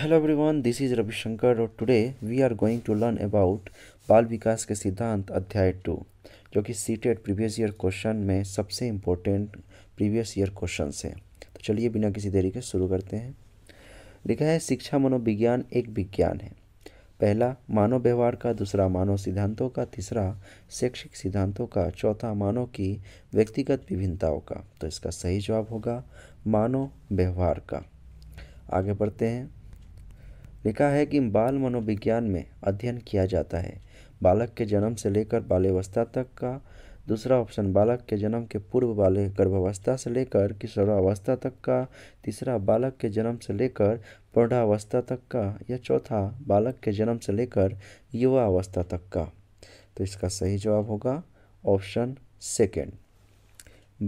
hello everyone this is Ravishankar और today we are going to learn about बाल विकास के सिद्धांत अध्याय टू जो कि सीटेड प्रीवियस ईयर क्वेश्चन में सबसे इम्पोर्टेंट प्रीवियस ईयर क्वेश्चन हैं तो चलिए बिना किसी देरी के शुरू करते हैं लिखा है शिक्षा मनोविज्ञान एक विज्ञान है पहला मानव व्यवहार का दूसरा मानव सिद्धांतों का तीसरा शैक्षिक सिद्धांतों का चौथा मानव की व्यक्तिगत विभिन्नताओं का तो इसका सही जवाब होगा मानव व्यवहार का आगे बढ़ते हैं लिखा है कि बाल मनोविज्ञान में अध्ययन किया जाता है बालक के जन्म से लेकर बाल्यावस्था तक का दूसरा ऑप्शन बालक के जन्म के पूर्व बाल्य गर्भावस्था से लेकर किशोरावस्था तक का तीसरा बालक के जन्म से लेकर प्रौढ़ावस्था तक का या चौथा बालक के जन्म से लेकर युवा अवस्था तक का तो इसका सही जवाब होगा ऑप्शन सेकेंड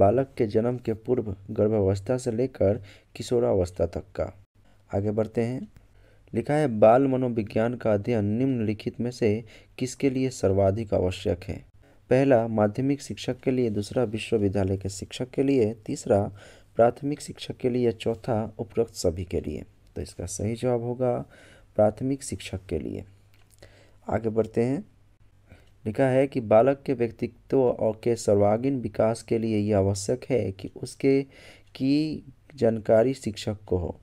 बालक के जन्म के पूर्व गर्भावस्था से लेकर किशोरावस्था तक का आगे बढ़ते हैं लिखा है बाल मनोविज्ञान का अध्ययन निम्नलिखित में से किसके लिए सर्वाधिक आवश्यक है पहला माध्यमिक शिक्षक के लिए दूसरा विश्वविद्यालय के शिक्षक के लिए तीसरा प्राथमिक शिक्षक के लिए चौथा उपरोक्त सभी के लिए तो इसका सही जवाब होगा प्राथमिक शिक्षक के लिए आगे बढ़ते हैं लिखा है कि बालक के व्यक्तित्व और के सर्वागीण विकास के लिए यह आवश्यक है कि उसके की जानकारी शिक्षक को हो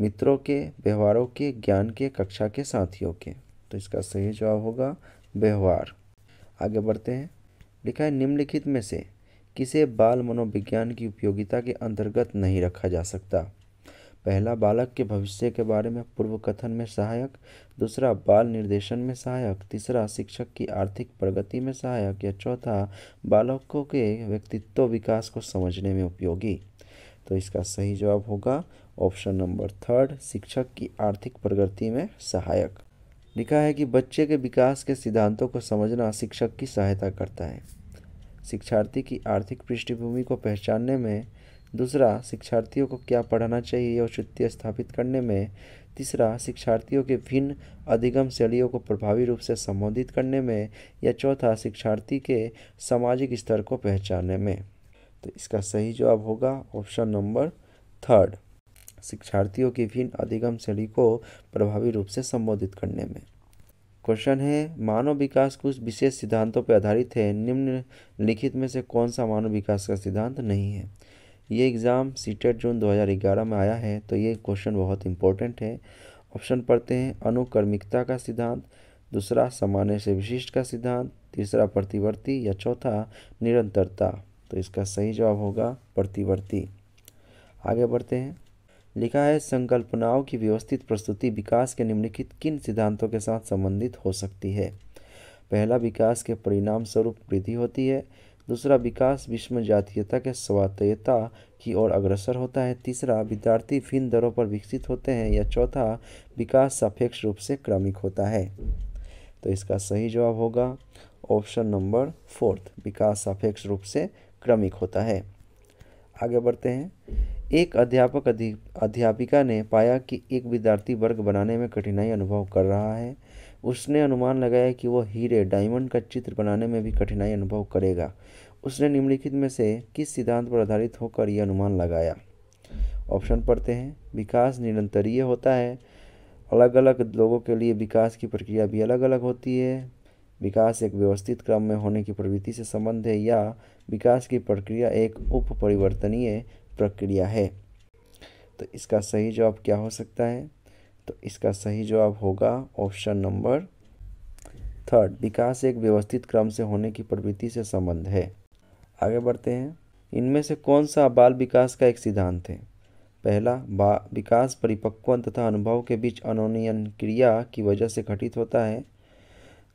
मित्रों के व्यवहारों के ज्ञान के कक्षा के साथियों के तो इसका सही जवाब होगा व्यवहार आगे बढ़ते हैं लिखा है निम्नलिखित में से किसे बाल मनोविज्ञान की उपयोगिता के अंतर्गत नहीं रखा जा सकता पहला बालक के भविष्य के बारे में पूर्व कथन में सहायक दूसरा बाल निर्देशन में सहायक तीसरा शिक्षक की आर्थिक प्रगति में सहायक या चौथा बालकों के व्यक्तित्व विकास को समझने में उपयोगी तो इसका सही जवाब होगा ऑप्शन नंबर थर्ड शिक्षक की आर्थिक प्रगति में सहायक लिखा है कि बच्चे के विकास के सिद्धांतों को समझना शिक्षक की सहायता करता है शिक्षार्थी की आर्थिक पृष्ठभूमि को पहचानने में दूसरा शिक्षार्थियों को क्या पढ़ाना चाहिए औचित्य स्थापित करने में तीसरा शिक्षार्थियों के भिन्न अधिगम शैलियों को प्रभावी रूप से संबोधित करने में या चौथा शिक्षार्थी के सामाजिक स्तर को पहचानने में तो इसका सही जवाब होगा ऑप्शन नंबर थर्ड शिक्षार्थियों की भिन्न अधिगम श्रेणी को प्रभावी रूप से संबोधित करने में क्वेश्चन है मानव विकास कुछ विशेष सिद्धांतों पर आधारित है निम्नलिखित में से कौन सा मानव विकास का सिद्धांत नहीं है ये एग्ज़ाम सीटेट जून 2011 में आया है तो ये क्वेश्चन बहुत इंपॉर्टेंट है ऑप्शन पढ़ते हैं अनुकर्मिकता का सिद्धांत दूसरा सामान्य से विशिष्ट का सिद्धांत तीसरा प्रतिवर्ती या चौथा निरंतरता तो इसका सही जवाब होगा प्रतिवर्ती आगे बढ़ते हैं लिखा है संकल्पनाओं की व्यवस्थित प्रस्तुति विकास के निम्नलिखित किन सिद्धांतों के साथ संबंधित हो सकती है पहला विकास के परिणाम स्वरूप वृद्धि होती है दूसरा विकास विश्व जातीयता के स्वातयता की ओर अग्रसर होता है तीसरा विद्यार्थी भिन्न दरों पर विकसित होते हैं या चौथा विकास सापेक्ष रूप से क्रमिक होता है तो इसका सही जवाब होगा ऑप्शन नंबर फोर्थ विकास सापेक्ष रूप से क्रमिक होता है आगे बढ़ते हैं एक अध्यापक अध्यापिका ने पाया कि एक विद्यार्थी वर्ग बनाने में कठिनाई अनुभव कर रहा है उसने अनुमान लगाया कि वह हीरे डायमंड का चित्र बनाने में भी कठिनाई अनुभव करेगा उसने निम्नलिखित में से किस सिद्धांत पर आधारित होकर यह अनुमान लगाया ऑप्शन पढ़ते हैं विकास निरंतरीय होता है अलग अलग लोगों के लिए विकास की प्रक्रिया भी अलग अलग होती है विकास एक व्यवस्थित क्रम में होने की प्रवृत्ति से संबंध है या विकास की प्रक्रिया एक उप परिवर्तनीय प्रक्रिया है तो इसका सही जवाब क्या हो सकता है तो इसका सही जवाब होगा ऑप्शन नंबर थर्ड विकास एक व्यवस्थित क्रम से होने की प्रवृत्ति से संबंध है आगे बढ़ते हैं इनमें से कौन सा बाल विकास का एक सिद्धांत है पहला विकास परिपक्व तथा अनुभव के बीच अनोनियन क्रिया की वजह से घटित होता है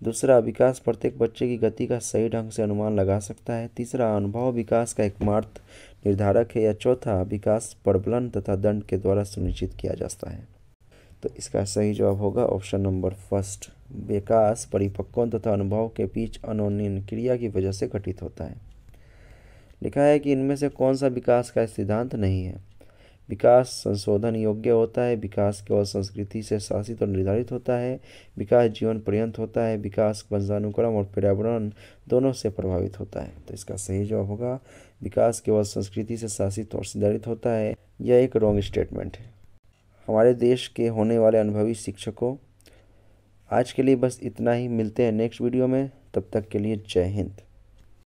दूसरा विकास प्रत्येक बच्चे की गति का सही ढंग से अनुमान लगा सकता है तीसरा अनुभव विकास का एकमात्र निर्धारक है या चौथा विकास प्रबलन तथा दंड के द्वारा सुनिश्चित किया जाता है तो इसका सही जवाब होगा ऑप्शन नंबर फर्स्ट विकास परिपक्वन तथा अनुभव के बीच अनोन क्रिया की वजह से घटित होता है लिखा है कि इनमें से कौन सा विकास का सिद्धांत नहीं है विकास संशोधन योग्य होता है विकास केवल संस्कृति से शासित और निर्धारित होता है विकास जीवन पर्यंत होता है विकास वंशानुक्रम और पर्यावरण दोनों से प्रभावित होता है तो इसका सही जवाब होगा विकास केवल संस्कृति से शासित और निर्धारित होता है यह एक रॉन्ग स्टेटमेंट है हमारे देश के होने वाले अनुभवी शिक्षकों आज के लिए बस इतना ही मिलते हैं नेक्स्ट वीडियो में तब तक के लिए जय हिंद